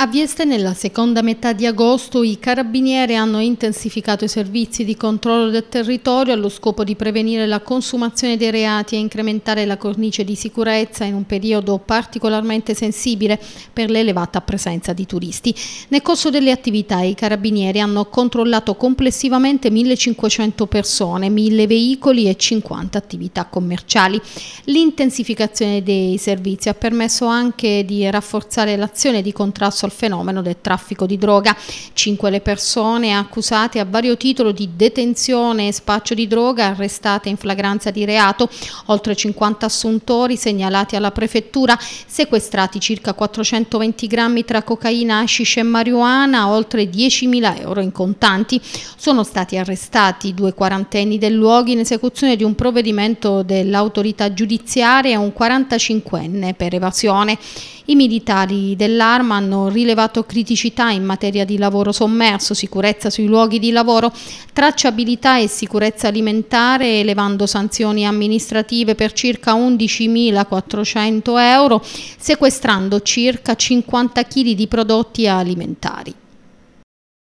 A Vieste nella seconda metà di agosto i carabinieri hanno intensificato i servizi di controllo del territorio allo scopo di prevenire la consumazione dei reati e incrementare la cornice di sicurezza in un periodo particolarmente sensibile per l'elevata presenza di turisti. Nel corso delle attività i carabinieri hanno controllato complessivamente 1500 persone, 1000 veicoli e 50 attività commerciali. L'intensificazione dei servizi ha permesso anche di rafforzare l'azione di contrasto al fenomeno del traffico di droga. Cinque le persone accusate a vario titolo di detenzione e spaccio di droga arrestate in flagranza di reato, oltre 50 assuntori segnalati alla prefettura, sequestrati circa 420 grammi tra cocaina, hashish e marijuana, oltre 10.000 euro in contanti. Sono stati arrestati due quarantenni del luogo in esecuzione di un provvedimento dell'autorità giudiziaria e un 45enne per evasione. I militari dell'Arma hanno rilevato criticità in materia di lavoro sommerso, sicurezza sui luoghi di lavoro, tracciabilità e sicurezza alimentare, elevando sanzioni amministrative per circa 11.400 euro, sequestrando circa 50 kg di prodotti alimentari.